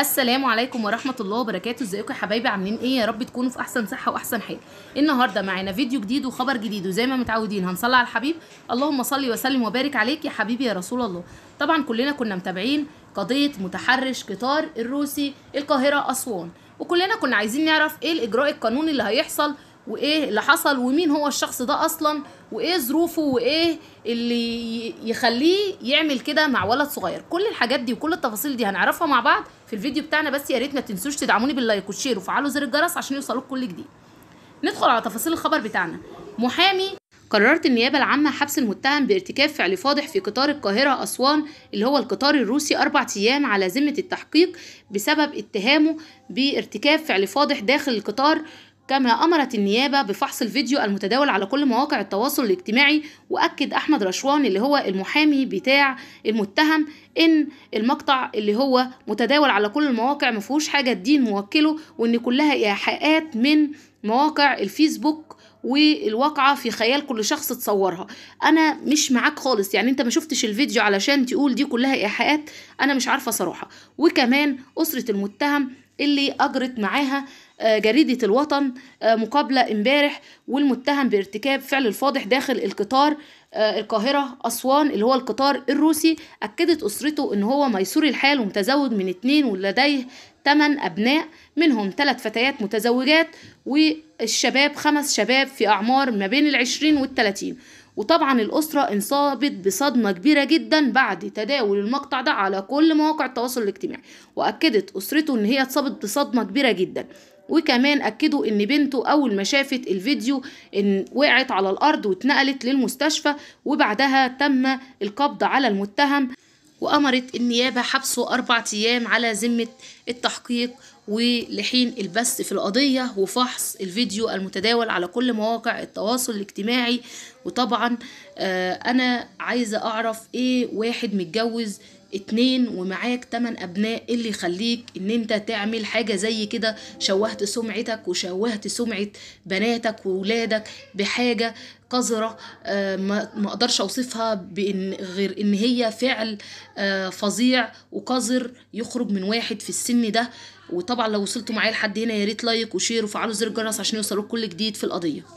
السلام عليكم ورحمه الله وبركاته ازيكم يا حبايبي عاملين ايه يا رب تكونوا في احسن صحه واحسن حال النهارده معانا فيديو جديد وخبر جديد وزي ما متعودين هنصلي على الحبيب اللهم صل وسلم وبارك عليك يا حبيبي يا رسول الله طبعا كلنا كنا متابعين قضيه متحرش قطار الروسي القاهره اسوان وكلنا كنا عايزين نعرف ايه الاجراء القانوني اللي هيحصل وايه اللي حصل ومين هو الشخص ده اصلا وايه ظروفه وايه اللي يخليه يعمل كده مع ولد صغير كل الحاجات دي وكل التفاصيل دي هنعرفها مع بعض في الفيديو بتاعنا بس يا ريت ما تنسوش تدعموني باللايك والشير وفعلوا زر الجرس عشان يوصلوك كل جديد ندخل على تفاصيل الخبر بتاعنا محامي قررت النيابة العامة حبس المتهم بارتكاب فعل فاضح في قطار القاهرة أسوان اللي هو القطار الروسي أربع أيام على ذمة التحقيق بسبب اتهامه بارتكاب فعل فاضح داخل القطار كما أمرت النيابة بفحص الفيديو المتداول على كل مواقع التواصل الاجتماعي وأكد أحمد رشوان اللي هو المحامي بتاع المتهم إن المقطع اللي هو متداول على كل المواقع مفهوش حاجة الدين موكله وإن كلها إيحاءات من مواقع الفيسبوك والواقعة في خيال كل شخص تصورها أنا مش معاك خالص يعني أنت ما شفتش الفيديو علشان تقول دي كلها إيحاءات أنا مش عارفة صراحة وكمان أسرة المتهم اللي أجرت معاها آه، جريدة الوطن آه، مقابلة امبارح والمتهم بارتكاب فعل الفاضح داخل القطار آه، القاهرة أسوان اللي هو القطار الروسي أكدت أسرته إن هو ميسور الحال ومتزوج من اتنين ولديه 8 أبناء منهم ثلاث فتيات متزوجات والشباب خمس شباب في أعمار ما بين العشرين والتلاتين وطبعا الأسرة انصابت بصدمة كبيرة جدا بعد تداول المقطع ده على كل مواقع التواصل الاجتماعي وأكدت أسرته إن هي اتصابت بصدمة كبيرة جدا وكمان أكدوا إن بنته أول ما شافت الفيديو إن وقعت على الأرض واتنقلت للمستشفى وبعدها تم القبض على المتهم وأمرت النيابة حبسه أربعة أيام على ذمة التحقيق ولحين البث في القضية وفحص الفيديو المتداول على كل مواقع التواصل الاجتماعي وطبعا آه، أنا عايزة أعرف إيه واحد متجوز اتنين ومعاك تمن أبناء اللي يخليك إن أنت تعمل حاجة زي كده شوهت سمعتك وشوهت سمعة بناتك وولادك بحاجة قذرة آه، ما أقدرش أوصفها بإن غير إن هي فعل آه، فظيع وقذر يخرج من واحد في السن ده وطبعا لو وصلتوا معايا لحد هنا يا ريت لايك وشير وفعلوا زر الجرس عشان يوصلوا كل جديد في القضيه